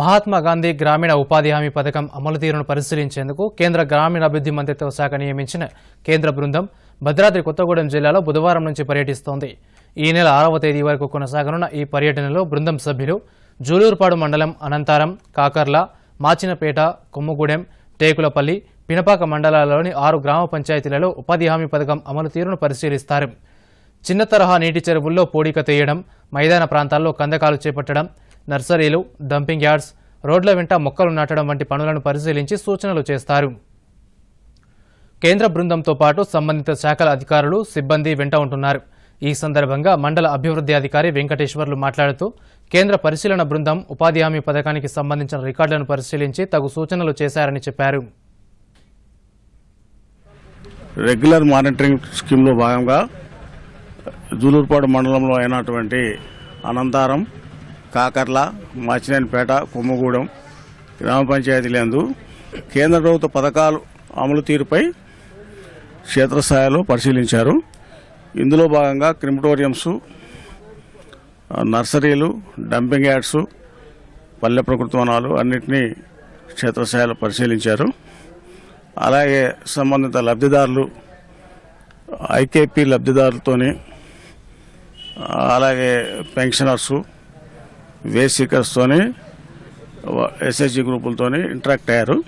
మహాత్మా గాంధీ గ్రామీణ ఉపాధి హామీ పథకం అమలు తీరును పరిశీలించేందుకు కేంద్ర గ్రామీణాభివృద్ధి మంత్రిత్వ శాఖ నియమించిన కేంద్ర బృందం భద్రాద్రి కొత్తగూడెం జిల్లాలో బుధవారం నుంచి పర్యటిస్తోంది ఈ నెల ఆరవ తేదీ వరకు కొనసాగనున్న ఈ పర్యటనలో బృందం సభ్యులు జూలూరుపాడు మండలం అనంతారం కాకర్ల మాచినపేట కొమ్ముగూడెం టేకులపల్లి పినపాక మండలాలలోని ఆరు గ్రామ పంచాయతీలలో ఉపాధి హామీ పథకం అమలు తీరును పరిశీలిస్తారు చిన్న తరహా నీటి చెరువుల్లో పూడిక తీయడం మైదాన ప్రాంతాల్లో కందకాలు చేపట్టడం నర్సరీలు డంపింగ్ యార్డ్స్ రోడ్ల వెంట మొక్కలు నాటడం వంటి పనులను పరిశీలించి సూచనలు చేస్తారు కేంద్ర బృందంతో పాటు సంబంధిత శాఖల అధికారులు సిబ్బంది వెంట ఉంటున్నారు ఈ సందర్భంగా మండల అభివృద్ధి అధికారి వెంకటేశ్వర్లు మాట్లాడుతూ కేంద్ర పరిశీలన బృందం ఉపాధి హామీ పథకానికి సంబంధించిన రికార్డులను పరిశీలించి తగు సూచనలు చేశారని చెప్పారు రెగ్యులర్ మానిటరింగ్ స్కీమ్లో భాగంగా జూలూర్పాడు మండలంలో అయినటువంటి అనంతారం కాకర్ల మాచినేనిపేట కుమ్మగూడెం గ్రామ పంచాయతీలందు కేంద్ర ప్రభుత్వ పథకాలు అమలు తీరుపై క్షేత్రస్థాయిలో పరిశీలించారు ఇందులో భాగంగా క్రిమిటోరియంస్ నర్సరీలు డంపింగ్ యాడ్స్ పల్లె వనాలు అన్నింటినీ క్షేత్రస్థాయిలో పరిశీలించారు అలాగే సంబంధిత లబ్ధిదారులు ఐకేపీ లబ్ధిదారులతోని అలాగే పెన్షనర్సు వేసికర్స్తోని ఎస్ఎస్జి గ్రూపులతోని ఇంటరాక్ట్ అయ్యారు